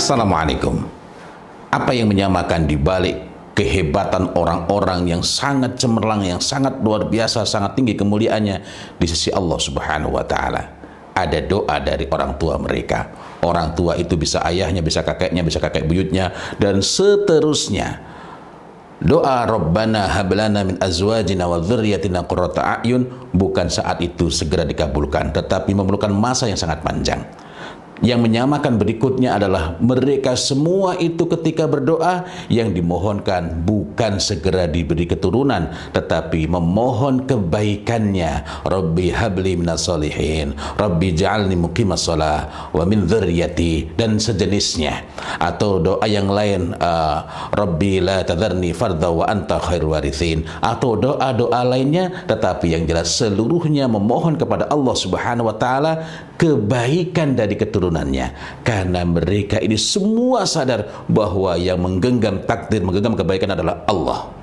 Assalamualaikum. Apa yang menyamakan di balik kehebatan orang-orang yang sangat cemerlang, yang sangat luar biasa, sangat tinggi kemuliaannya di sisi Allah Subhanahu wa taala? Ada doa dari orang tua mereka. Orang tua itu bisa ayahnya, bisa kakeknya, bisa kakek buyutnya dan seterusnya. Doa Rabbana hablana min azwajina wa dzurriyyatina qurrata a'yun bukan saat itu segera dikabulkan, tetapi memerlukan masa yang sangat panjang. Yang menyamakan berikutnya adalah mereka semua itu ketika berdoa yang dimohonkan bukan segera diberi keturunan tetapi memohon kebaikannya. Rabbi habli minas solihin, Rabbi ja'alni muqimas salah wa min dzurriyyati dan sejenisnya. Atau doa yang lain uh, Rabbi la tadharni fardha wa anta khair warithin atau doa-doa lainnya tetapi yang jelas seluruhnya memohon kepada Allah Subhanahu wa taala kebaikan dari keturunan keturunannya karena mereka ini semua sadar bahwa yang menggenggam takdir menggenggam kebaikan adalah Allah